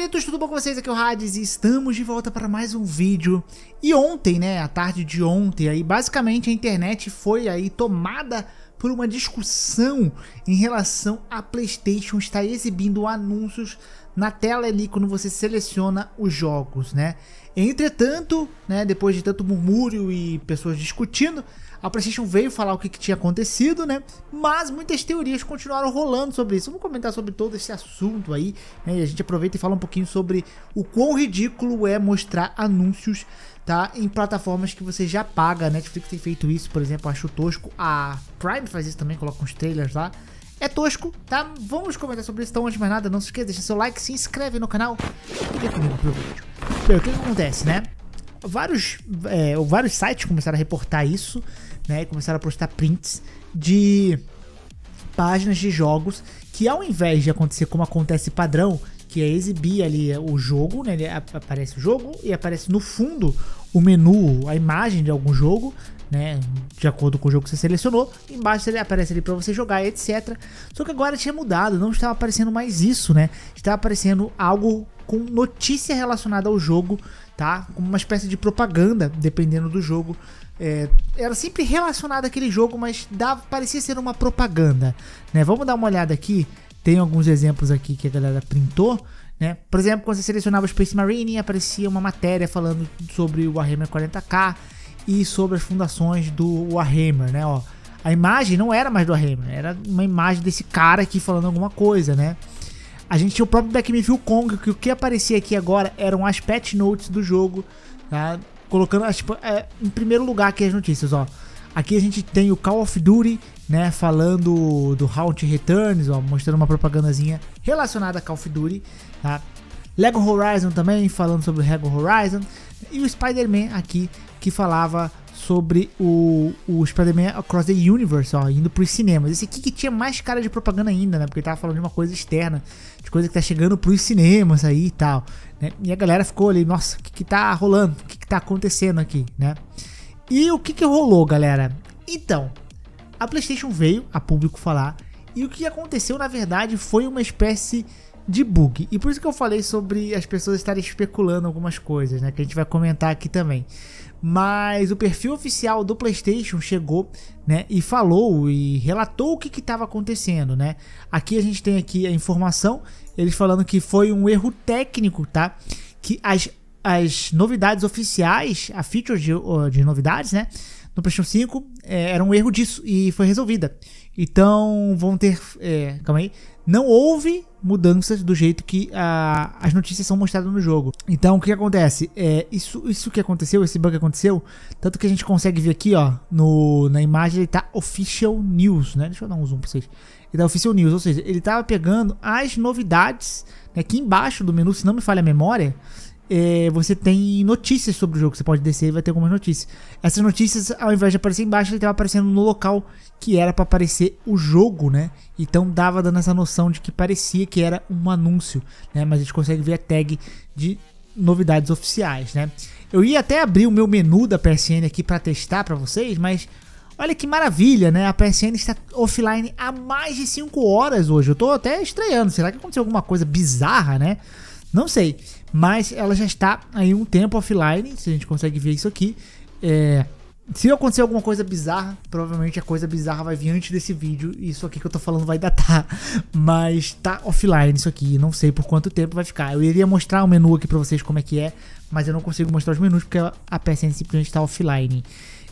Cavalitos, tudo bom com vocês? Aqui é o Hades e estamos de volta para mais um vídeo. E ontem, né, a tarde de ontem, aí basicamente a internet foi aí tomada por uma discussão em relação a PlayStation estar exibindo anúncios na tela ali quando você seleciona os jogos, né? Entretanto, né, depois de tanto murmúrio e pessoas discutindo, a PlayStation veio falar o que, que tinha acontecido, né? Mas muitas teorias continuaram rolando sobre isso. Vamos comentar sobre todo esse assunto aí, né? E a gente aproveita e fala um pouquinho sobre o quão ridículo é mostrar anúncios tá? Em plataformas que você já paga. A Netflix tem feito isso, por exemplo, acho tosco. A Prime faz isso também, coloca uns trailers lá. É tosco, tá? Vamos comentar sobre isso. Então, antes de mais nada, não se esqueça, deixa seu like, se inscreve no canal e vem comigo pro vídeo. Bem, o que, que acontece, né? Vários, é, vários sites começaram a reportar isso né? E começaram a postar prints de páginas de jogos que ao invés de acontecer como acontece padrão, que é exibir ali o jogo, né? Ele aparece o jogo e aparece no fundo o menu, a imagem de algum jogo, né? De acordo com o jogo que você selecionou, embaixo ele aparece ali para você jogar, etc. Só que agora tinha mudado, não estava aparecendo mais isso, né? Estava aparecendo algo com notícia relacionada ao jogo, tá? Como uma espécie de propaganda, dependendo do jogo, é, era sempre relacionado àquele jogo, mas dava, parecia ser uma propaganda. Né? Vamos dar uma olhada aqui. Tem alguns exemplos aqui que a galera printou. Né? Por exemplo, quando você selecionava Space Marine, aparecia uma matéria falando sobre o Warhammer 40k e sobre as fundações do Warhammer. Né? Ó, a imagem não era mais do Warhammer, era uma imagem desse cara aqui falando alguma coisa. né? A gente tinha o próprio Back Me View Kong, que o que aparecia aqui agora eram as patch notes do jogo. Tá? colocando, ah, tipo, é, em primeiro lugar aqui as notícias, ó. Aqui a gente tem o Call of Duty, né, falando do Haunt Returns, ó, mostrando uma propagandazinha relacionada a Call of Duty, tá? Lego Horizon também, falando sobre o Lego Horizon, e o Spider-Man aqui, que falava sobre o, o Spider-Man Across the Universe, ó, indo pros cinemas. Esse aqui que tinha mais cara de propaganda ainda, né? Porque ele tava falando de uma coisa externa, de coisa que tá chegando pros cinemas aí e tal, né? E a galera ficou ali, nossa, o que que tá rolando? O que que tá acontecendo aqui, né? E o que que rolou, galera? Então, a PlayStation veio a público falar, e o que aconteceu, na verdade, foi uma espécie de bug. E por isso que eu falei sobre as pessoas estarem especulando algumas coisas, né? Que a gente vai comentar aqui também. Mas o perfil oficial do PlayStation chegou, né? E falou e relatou o que estava acontecendo, né? Aqui a gente tem aqui a informação. Eles falando que foi um erro técnico, tá? Que as, as novidades oficiais, a feature de, de novidades, né? no PlayStation 5 é, era um erro disso e foi resolvida. Então vão ter. É, calma aí. Não houve mudanças do jeito que a, as notícias são mostradas no jogo. Então o que acontece? É, isso, isso que aconteceu, esse bug aconteceu, tanto que a gente consegue ver aqui, ó, no, na imagem ele tá Official News, né? Deixa eu dar um zoom pra vocês. Ele tá Official News, ou seja, ele tava pegando as novidades, né, aqui embaixo do menu, se não me falha a memória, é, você tem notícias sobre o jogo. Você pode descer e vai ter algumas notícias. Essas notícias, ao invés de aparecer embaixo, ele estava aparecendo no local que era para aparecer o jogo, né? Então dava dando essa noção de que parecia que era um anúncio, né? Mas a gente consegue ver a tag de novidades oficiais, né? Eu ia até abrir o meu menu da PSN aqui para testar para vocês, mas Olha que maravilha, né? A PSN está offline há mais de 5 horas hoje. Eu tô até estranhando. Será que aconteceu alguma coisa bizarra, né? Não sei, mas ela já está aí um tempo offline, se a gente consegue ver isso aqui. É, se acontecer alguma coisa bizarra, provavelmente a coisa bizarra vai vir antes desse vídeo. E isso aqui que eu tô falando vai datar. Mas tá offline isso aqui. Não sei por quanto tempo vai ficar. Eu iria mostrar o menu aqui pra vocês como é que é. Mas eu não consigo mostrar os menus porque a PSN simplesmente está offline.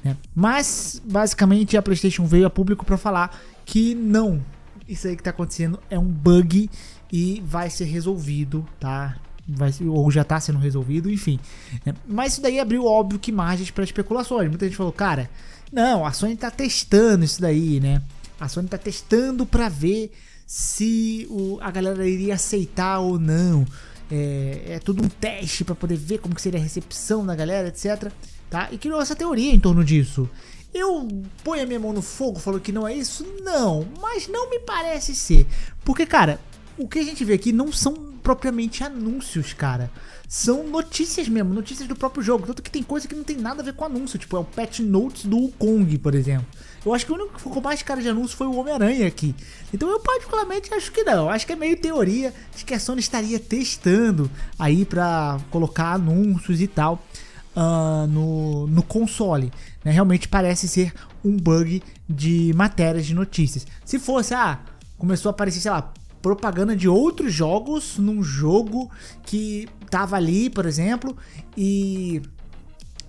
Né? Mas, basicamente, a PlayStation veio a público pra falar que não. Isso aí que tá acontecendo é um bug e vai ser resolvido, tá? Vai, ou já tá sendo resolvido, enfim. É, mas isso daí abriu, óbvio, que margens para especulações. Muita gente falou, cara, não, a Sony tá testando isso daí, né? A Sony tá testando para ver se o, a galera iria aceitar ou não. É, é tudo um teste para poder ver como que seria a recepção da galera, etc. Tá? E criou essa teoria em torno disso. Eu ponho a minha mão no fogo, falou que não é isso? Não, mas não me parece ser. Porque, cara, o que a gente vê aqui não são propriamente anúncios, cara. São notícias mesmo, notícias do próprio jogo. Tanto que tem coisa que não tem nada a ver com anúncio, tipo, é o patch notes do Kong, por exemplo. Eu acho que o único que ficou mais cara de anúncio foi o Homem-Aranha aqui. Então eu particularmente acho que não. Acho que é meio teoria de que a Sony estaria testando aí pra colocar anúncios e tal. Uh, no, no console. Né? Realmente parece ser um bug de matérias de notícias. Se fosse, ah, começou a aparecer, sei lá, propaganda de outros jogos num jogo que tava ali, por exemplo, e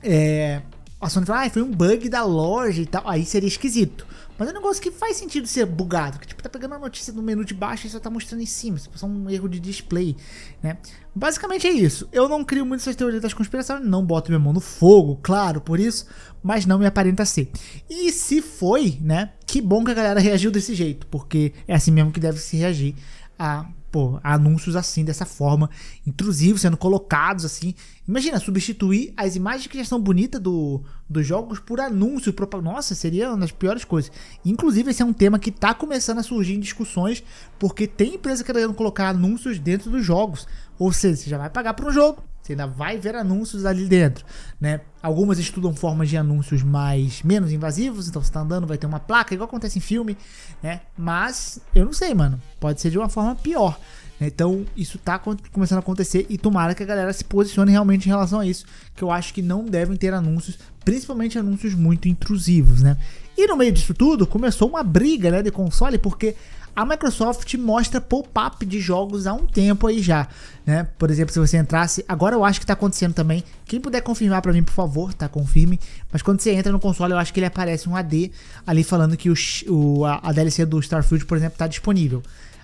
é, a Sony fala, ah, foi um bug da loja e tal, aí seria esquisito. Mas é um negócio que faz sentido ser bugado, que tipo, tá pegando a notícia no menu de baixo e só tá mostrando em cima, isso tipo, é um erro de display, né? Basicamente é isso. Eu não crio muito essas teorias das conspirações, não boto minha mão no fogo, claro, por isso, mas não me aparenta ser. E se foi, né? Que bom que a galera reagiu desse jeito, porque é assim mesmo que deve se reagir a pô, anúncios assim, dessa forma, intrusivos, sendo colocados assim. Imagina, substituir as imagens que já são bonitas do, dos jogos por anúncios. Pro, nossa, seria uma das piores coisas. Inclusive, esse é um tema que está começando a surgir em discussões, porque tem empresa querendo colocar anúncios dentro dos jogos. Ou seja, você já vai pagar por um jogo, você ainda vai ver anúncios ali dentro, né? Algumas estudam formas de anúncios mais menos invasivos, então você tá andando, vai ter uma placa, igual acontece em filme, né? Mas eu não sei, mano. Pode ser de uma forma pior. Né? Então, isso tá começando a acontecer e tomara que a galera se posicione realmente em relação a isso, que eu acho que não devem ter anúncios, principalmente anúncios muito intrusivos, né? E no meio disso tudo, começou uma briga, né, de console, porque a Microsoft mostra pop-up de jogos há um tempo aí já, né? Por exemplo, se você entrasse, agora eu acho que tá acontecendo também. Quem puder confirmar para mim, por favor, tá? Confirme. Mas quando você entra no console, eu acho que ele aparece um AD ali falando que o, o a, a, DLC do Starfield, por exemplo, tá disponível.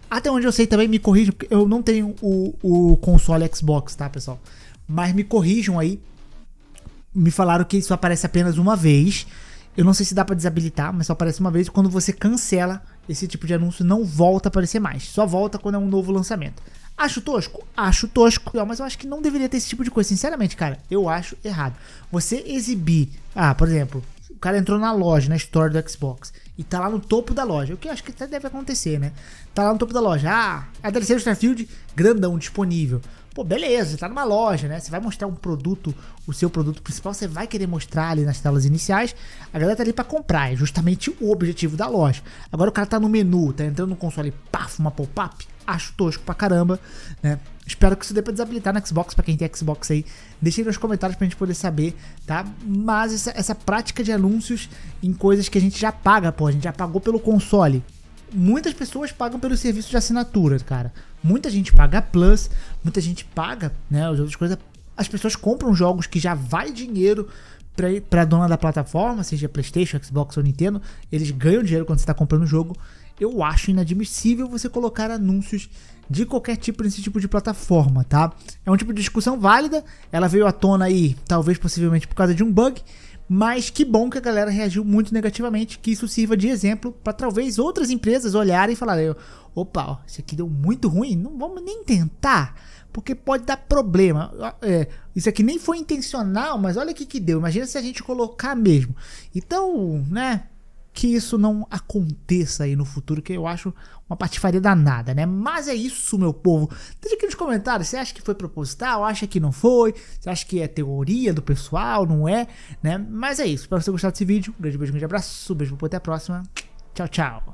Até onde eu sei também, me corrijam, porque eu não tenho o, o console Xbox, tá, pessoal? Mas me corrijam aí. Me falaram que isso aparece apenas uma vez eu não sei se dá para desabilitar, mas só aparece uma vez. Quando você cancela, esse tipo de anúncio não volta a aparecer mais. Só volta quando é um novo lançamento. Acho tosco? Acho tosco. Mas eu acho que não deveria ter esse tipo de coisa. Sinceramente, cara, eu acho errado. Você exibir. Ah, por exemplo, o cara entrou na loja, na store do Xbox, e tá lá no topo da loja, o que eu acho que até deve acontecer, né? Tá lá no topo da loja, ah, é a DLC do Starfield, grandão, disponível. Pô, beleza, você tá numa loja, né? Você vai mostrar um produto, o seu produto principal, você vai querer mostrar ali nas telas iniciais. A galera tá ali para comprar, é justamente o objetivo da loja. Agora o cara tá no menu, tá entrando no console, paf, uma pop-up, acho tosco pra caramba, né? Espero que isso dê pra desabilitar no Xbox, pra quem tem Xbox aí. Deixa aí nos comentários pra gente poder saber, tá? Mas essa, essa prática de anúncios em coisas que a gente já paga, pô, a gente já pagou pelo console muitas pessoas pagam pelo serviço de assinatura, cara. Muita gente paga Plus, muita gente paga, né, as outras coisas. As pessoas compram jogos que já vai dinheiro para pra dona da plataforma, seja PlayStation, Xbox ou Nintendo. Eles ganham dinheiro quando você tá comprando o jogo. Eu acho inadmissível você colocar anúncios de qualquer tipo nesse tipo de plataforma, tá? É um tipo de discussão válida, ela veio à tona aí, talvez possivelmente por causa de um bug, mas que bom que a galera reagiu muito negativamente, que isso sirva de exemplo para talvez outras empresas olharem e falarem: opa, ó, isso aqui deu muito ruim, não vamos nem tentar, porque pode dar problema. É, isso aqui nem foi intencional, mas olha o que, que deu. Imagina se a gente colocar mesmo. Então, né, que isso não aconteça aí no futuro, que eu acho uma patifaria danada, né? Mas é isso, meu povo. Deixa aqui nos comentários, você acha que foi proposital, acha que não foi, você acha que é teoria do pessoal, não é, né? Mas é isso, espero que você tenha gostado desse vídeo, um grande beijo, um grande abraço, um beijo, até a próxima, tchau, tchau.